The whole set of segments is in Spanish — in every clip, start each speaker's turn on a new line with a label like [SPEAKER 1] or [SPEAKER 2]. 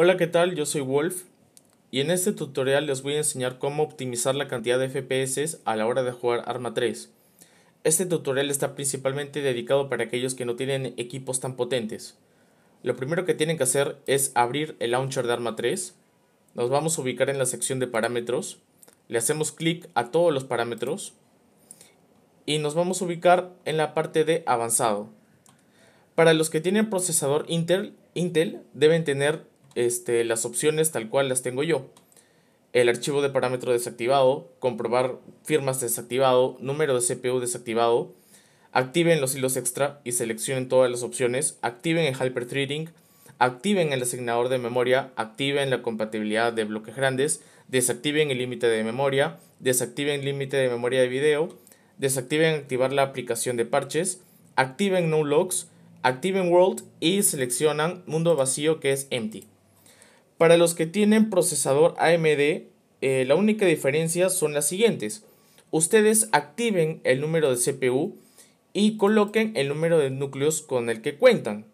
[SPEAKER 1] Hola, ¿qué tal? Yo soy Wolf y en este tutorial les voy a enseñar cómo optimizar la cantidad de FPS a la hora de jugar Arma 3. Este tutorial está principalmente dedicado para aquellos que no tienen equipos tan potentes. Lo primero que tienen que hacer es abrir el launcher de Arma 3. Nos vamos a ubicar en la sección de parámetros. Le hacemos clic a todos los parámetros y nos vamos a ubicar en la parte de avanzado. Para los que tienen procesador Intel, Intel deben tener este, las opciones tal cual las tengo yo. El archivo de parámetro desactivado, comprobar firmas desactivado, número de CPU desactivado. Activen los hilos extra y seleccionen todas las opciones. Activen el hyperthreading. Activen el asignador de memoria. Activen la compatibilidad de bloques grandes. Desactiven el límite de memoria. Desactiven el límite de memoria de video. Desactiven activar la aplicación de parches. Activen no logs. Activen world y seleccionan mundo vacío que es empty. Para los que tienen procesador AMD, eh, la única diferencia son las siguientes. Ustedes activen el número de CPU y coloquen el número de núcleos con el que cuentan.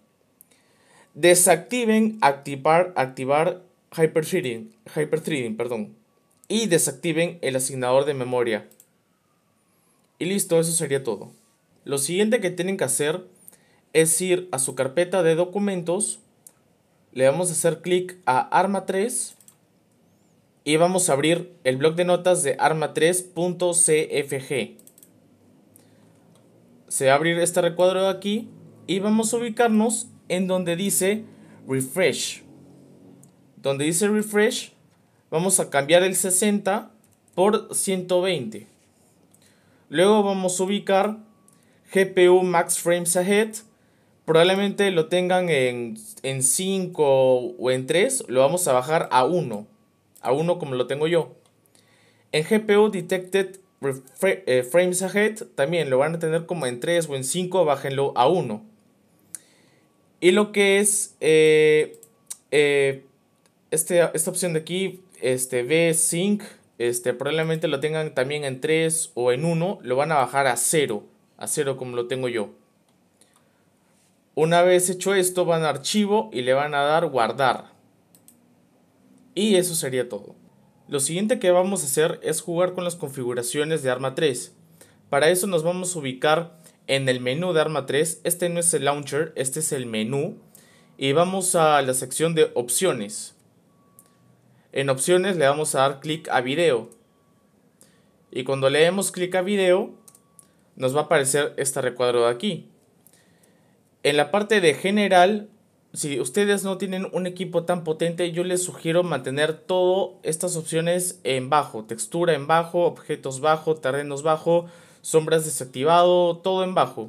[SPEAKER 1] Desactiven activar, activar hyperthreading, perdón, y desactiven el asignador de memoria. Y listo, eso sería todo. Lo siguiente que tienen que hacer es ir a su carpeta de documentos le vamos a hacer clic a arma 3 y vamos a abrir el bloc de notas de arma3.cfg. Se va a abrir este recuadro de aquí y vamos a ubicarnos en donde dice refresh. Donde dice refresh, vamos a cambiar el 60 por 120. Luego vamos a ubicar GPU max frames ahead probablemente lo tengan en 5 o en 3, lo vamos a bajar a 1, a 1 como lo tengo yo. En GPU Detected eh, Frames Ahead también lo van a tener como en 3 o en 5, bájenlo a 1. Y lo que es eh, eh, este, esta opción de aquí, este este, probablemente lo tengan también en 3 o en 1, lo van a bajar a 0, a 0 como lo tengo yo. Una vez hecho esto, van a archivo y le van a dar guardar. Y eso sería todo. Lo siguiente que vamos a hacer es jugar con las configuraciones de Arma 3. Para eso nos vamos a ubicar en el menú de Arma 3. Este no es el launcher, este es el menú. Y vamos a la sección de opciones. En opciones le vamos a dar clic a video. Y cuando le demos clic a video, nos va a aparecer este recuadro de aquí. En la parte de general, si ustedes no tienen un equipo tan potente, yo les sugiero mantener todas estas opciones en bajo. Textura en bajo, objetos bajo, terrenos bajo, sombras desactivado, todo en bajo.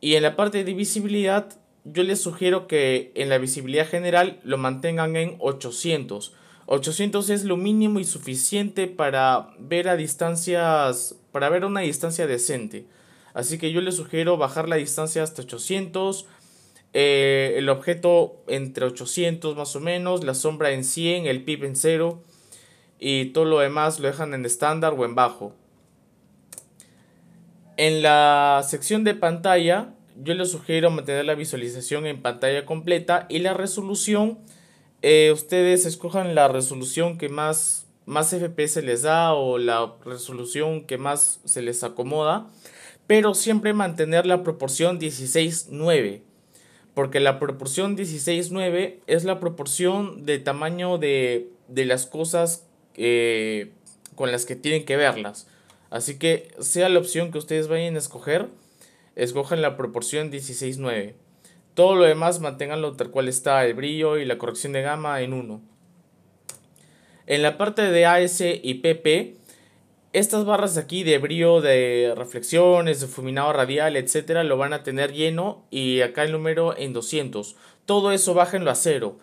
[SPEAKER 1] Y en la parte de visibilidad, yo les sugiero que en la visibilidad general lo mantengan en 800. 800 es lo mínimo y suficiente para ver a distancias, para ver una distancia decente. Así que yo les sugiero bajar la distancia hasta 800. Eh, el objeto entre 800 más o menos. La sombra en 100. El pip en 0. Y todo lo demás lo dejan en estándar o en bajo. En la sección de pantalla yo les sugiero mantener la visualización en pantalla completa y la resolución. Eh, ustedes escojan la resolución que más, más FPS les da o la resolución que más se les acomoda pero siempre mantener la proporción 16.9 porque la proporción 16.9 es la proporción de tamaño de, las cosas eh, con las que tienen que verlas. Así que sea la opción que ustedes vayan a escoger, escojan la proporción 16.9 Todo lo demás manténganlo tal cual está, el brillo y la corrección de gama en 1. En la parte de AS y PP, estas barras aquí de brío, de reflexiones, de fuminado radial, etcétera, lo van a tener lleno y acá el número en 200. Todo eso bájenlo a cero,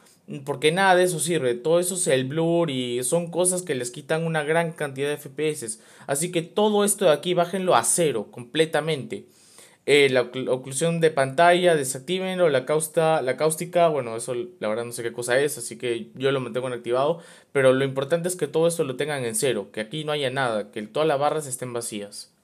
[SPEAKER 1] porque nada de eso sirve. Todo eso es el blur y son cosas que les quitan una gran cantidad de FPS. Así que todo esto de aquí bájenlo a cero completamente. Eh, la oclusión de pantalla, desactivenlo, la, causta, la cáustica, bueno, eso la verdad no sé qué cosa es, así que yo lo mantengo en activado, pero lo importante es que todo esto lo tengan en cero, que aquí no haya nada, que todas las barras estén vacías.